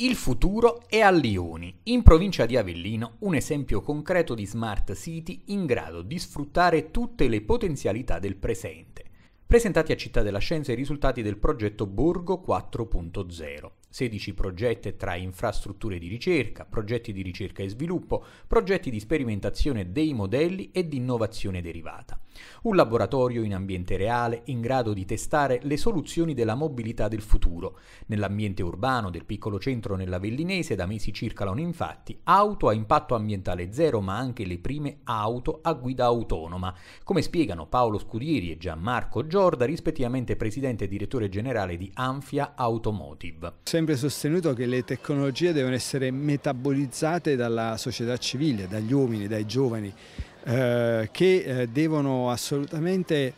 Il futuro è a Lioni, in provincia di Avellino, un esempio concreto di smart city in grado di sfruttare tutte le potenzialità del presente. Presentati a Città della Scienza i risultati del progetto Borgo 4.0, 16 progetti tra infrastrutture di ricerca, progetti di ricerca e sviluppo, progetti di sperimentazione dei modelli e di innovazione derivata. Un laboratorio in ambiente reale in grado di testare le soluzioni della mobilità del futuro. Nell'ambiente urbano del piccolo centro nella Vellinese da mesi circolano infatti auto a impatto ambientale zero ma anche le prime auto a guida autonoma, come spiegano Paolo Scudieri e Gianmarco Giorda rispettivamente presidente e direttore generale di Anfia Automotive sempre sostenuto che le tecnologie devono essere metabolizzate dalla società civile, dagli uomini, dai giovani, eh, che eh, devono assolutamente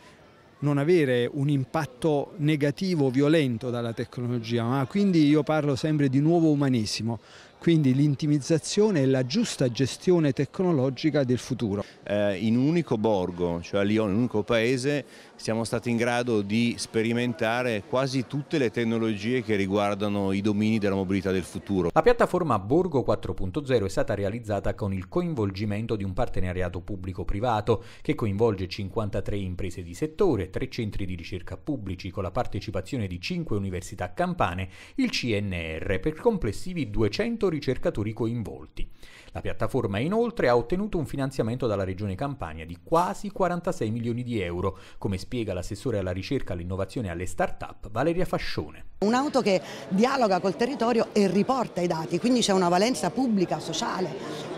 non avere un impatto negativo, violento dalla tecnologia, ma quindi io parlo sempre di nuovo umanesimo, quindi l'intimizzazione e la giusta gestione tecnologica del futuro. Eh, in un unico borgo, cioè a Lione, in un unico paese, siamo stati in grado di sperimentare quasi tutte le tecnologie che riguardano i domini della mobilità del futuro. La piattaforma Borgo 4.0 è stata realizzata con il coinvolgimento di un partenariato pubblico-privato che coinvolge 53 imprese di settore, 3 centri di ricerca pubblici con la partecipazione di 5 università campane, il CNR per complessivi 200 ricercatori coinvolti. La piattaforma inoltre ha ottenuto un finanziamento dalla Regione Campania di quasi 46 milioni di euro, come spiega l'assessore alla ricerca, all'innovazione e alle start-up Valeria Fascione. Un'auto che dialoga col territorio e riporta i dati, quindi c'è una valenza pubblica, sociale